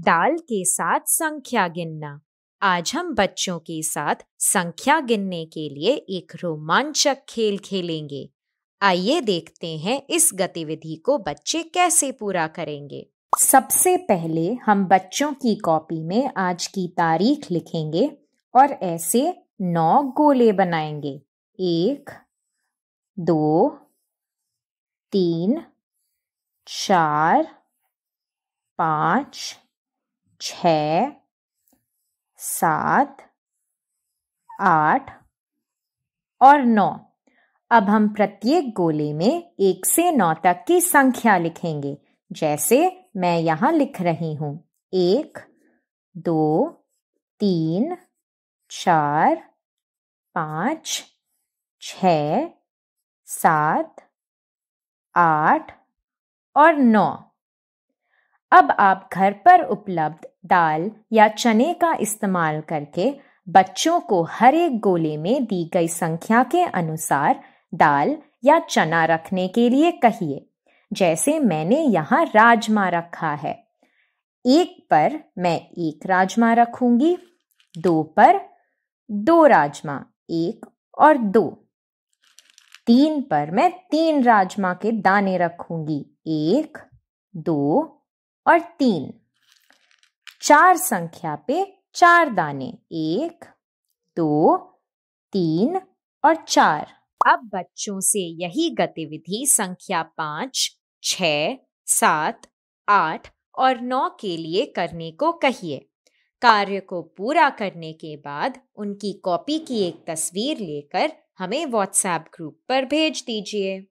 दाल के साथ संख्या गिनना आज हम बच्चों के साथ संख्या गिनने के लिए एक रोमांचक खेल खेलेंगे आइए देखते हैं इस गतिविधि को बच्चे कैसे पूरा करेंगे सबसे पहले हम बच्चों की कॉपी में आज की तारीख लिखेंगे और ऐसे नौ गोले बनाएंगे एक दो तीन चार पाँच छ सात आठ और नौ अब हम प्रत्येक गोले में एक से नौ तक की संख्या लिखेंगे जैसे मैं यहाँ लिख रही हूं एक दो तीन चार पांच छ सात आठ और नौ अब आप घर पर उपलब्ध दाल या चने का इस्तेमाल करके बच्चों को हर एक गोले में दी गई संख्या के अनुसार दाल या चना रखने के लिए कहिए जैसे मैंने यहाँ राजमा रखा है एक पर मैं एक राजमा रखूंगी दो पर दो राजमा एक और दो तीन पर मैं तीन राजमा के दाने रखूंगी एक दो और तीन चार संख्या पे चार दाने एक दो तीन और चार अब बच्चों से यही गतिविधि संख्या पांच छ सात आठ और नौ के लिए करने को कहिए कार्य को पूरा करने के बाद उनकी कॉपी की एक तस्वीर लेकर हमें व्हाट्सएप ग्रुप पर भेज दीजिए